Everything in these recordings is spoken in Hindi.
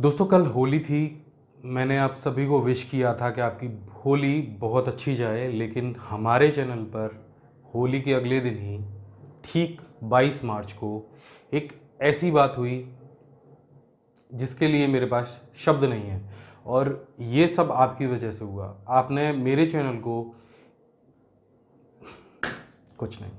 दोस्तों कल होली थी मैंने आप सभी को विश किया था कि आपकी होली बहुत अच्छी जाए लेकिन हमारे चैनल पर होली के अगले दिन ही ठीक 22 मार्च को एक ऐसी बात हुई जिसके लिए मेरे पास शब्द नहीं है और ये सब आपकी वजह से हुआ आपने मेरे चैनल को कुछ नहीं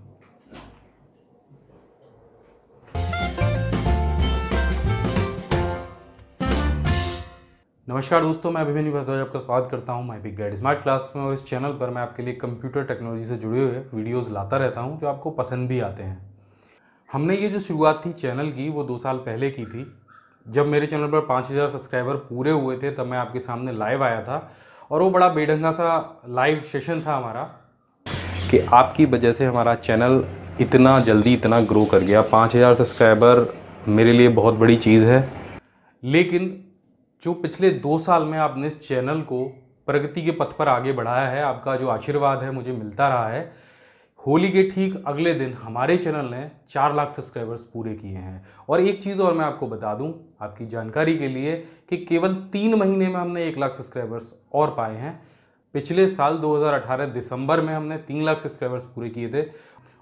नमस्कार दोस्तों मैं अभिमन्यु भारद्वाज आपका स्वागत करता हूं my big guide smart class में और इस चैनल पर मैं आपके लिए कंप्यूटर टेक्नोलॉजी से जुड़े हुए वीडियोस लाता रहता हूं जो आपको पसंद भी आते हैं हमने ये जो शुरुआत थी चैनल की वो दो साल पहले की थी जब मेरे चैनल पर पाँच हज़ार सब्सक्राइबर पूरे हुए थे तब मैं आपके सामने लाइव आया था और वो बड़ा बेढंगा सा लाइव सेशन था हमारा कि आपकी वजह से हमारा चैनल इतना जल्दी इतना ग्रो कर गया पाँच हज़ार सब्सक्राइबर मेरे लिए बहुत बड़ी चीज़ है लेकिन जो पिछले दो साल में आपने इस चैनल को प्रगति के पथ पर आगे बढ़ाया है आपका जो आशीर्वाद है मुझे मिलता रहा है होली के ठीक अगले दिन हमारे चैनल ने चार लाख सब्सक्राइबर्स पूरे किए हैं और एक चीज़ और मैं आपको बता दूं आपकी जानकारी के लिए कि केवल तीन महीने में हमने एक लाख सब्सक्राइबर्स और पाए हैं पिछले साल 2018 दिसंबर में हमने तीन लाख सब्सक्राइबर्स पूरे किए थे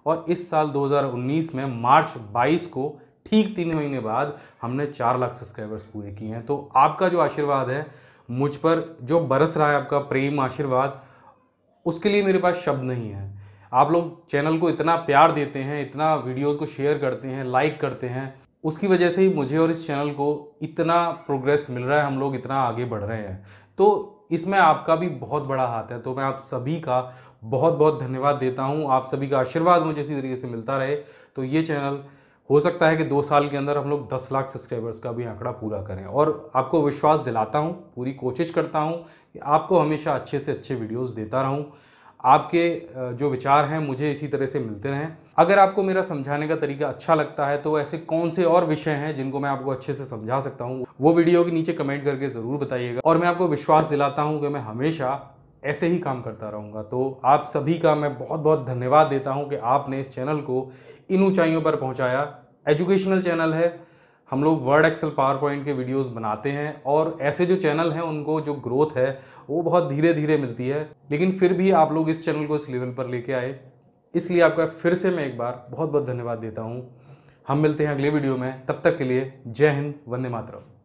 और इस साल 2019 में मार्च 22 को ठीक तीन महीने बाद हमने चार लाख सब्सक्राइबर्स पूरे किए हैं तो आपका जो आशीर्वाद है मुझ पर जो बरस रहा है आपका प्रेम आशीर्वाद उसके लिए मेरे पास शब्द नहीं है आप लोग चैनल को इतना प्यार देते हैं इतना वीडियोस को शेयर करते हैं लाइक करते हैं उसकी वजह से ही मुझे और इस चैनल को इतना प्रोग्रेस मिल रहा है हम लोग इतना आगे बढ़ रहे हैं तो इसमें आपका भी बहुत बड़ा हाथ है तो मैं आप सभी का बहुत बहुत धन्यवाद देता हूँ आप सभी का आशीर्वाद मुझे इसी तरीके से मिलता रहे तो ये चैनल हो सकता है कि दो साल के अंदर हम लोग दस लाख सब्सक्राइबर्स का भी आंकड़ा पूरा करें और आपको विश्वास दिलाता हूँ पूरी कोशिश करता हूँ कि आपको हमेशा अच्छे से अच्छे वीडियोज़ देता रहूँ आपके जो विचार हैं मुझे इसी तरह से मिलते रहें अगर आपको मेरा समझाने का तरीका अच्छा लगता है तो ऐसे कौन से और विषय हैं जिनको मैं आपको अच्छे से समझा सकता हूँ वो वीडियो के नीचे कमेंट करके ज़रूर बताइएगा और मैं आपको विश्वास दिलाता हूँ कि मैं हमेशा ऐसे ही काम करता रहूँगा तो आप सभी का मैं बहुत बहुत धन्यवाद देता हूँ कि आपने इस चैनल को इन ऊंचाइयों पर पहुँचाया एजुकेशनल चैनल है हम लोग वर्ड एक्सेल पावर पॉइंट के वीडियोस बनाते हैं और ऐसे जो चैनल हैं उनको जो ग्रोथ है वो बहुत धीरे धीरे मिलती है लेकिन फिर भी आप लोग इस चैनल को इस लेवल पर लेके आए इसलिए आपका फिर से मैं एक बार बहुत बहुत धन्यवाद देता हूँ हम मिलते हैं अगले वीडियो में तब तक के लिए जय हिंद वंदे मातरम